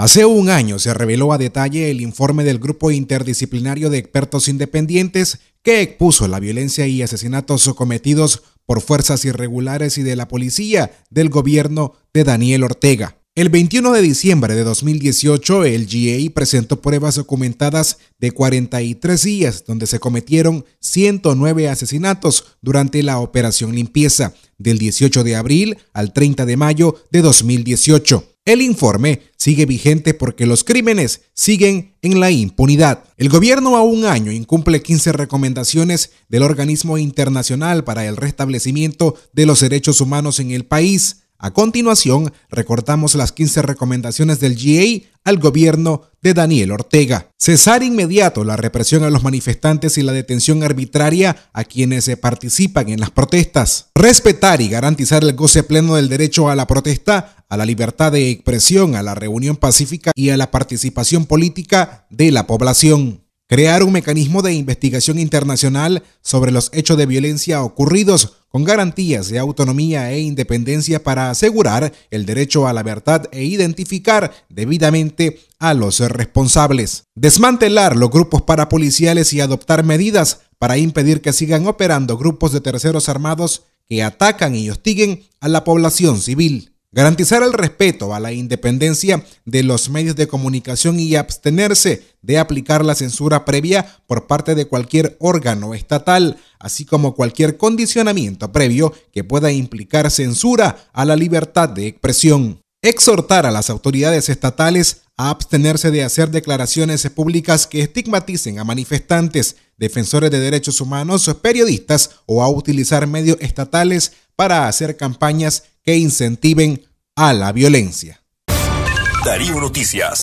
Hace un año se reveló a detalle el informe del Grupo Interdisciplinario de Expertos Independientes que expuso la violencia y asesinatos cometidos por fuerzas irregulares y de la policía del gobierno de Daniel Ortega. El 21 de diciembre de 2018, el GAI e presentó pruebas documentadas de 43 días donde se cometieron 109 asesinatos durante la operación limpieza del 18 de abril al 30 de mayo de 2018. El informe sigue vigente porque los crímenes siguen en la impunidad. El gobierno a un año incumple 15 recomendaciones del organismo internacional para el restablecimiento de los derechos humanos en el país a continuación, recortamos las 15 recomendaciones del GA al gobierno de Daniel Ortega. Cesar inmediato la represión a los manifestantes y la detención arbitraria a quienes participan en las protestas. Respetar y garantizar el goce pleno del derecho a la protesta, a la libertad de expresión, a la reunión pacífica y a la participación política de la población crear un mecanismo de investigación internacional sobre los hechos de violencia ocurridos con garantías de autonomía e independencia para asegurar el derecho a la verdad e identificar debidamente a los responsables. Desmantelar los grupos parapoliciales y adoptar medidas para impedir que sigan operando grupos de terceros armados que atacan y hostiguen a la población civil. Garantizar el respeto a la independencia de los medios de comunicación y abstenerse de aplicar la censura previa por parte de cualquier órgano estatal, así como cualquier condicionamiento previo que pueda implicar censura a la libertad de expresión. Exhortar a las autoridades estatales a abstenerse de hacer declaraciones públicas que estigmaticen a manifestantes, defensores de derechos humanos, periodistas o a utilizar medios estatales para hacer campañas que incentiven a la violencia. Darío Noticias.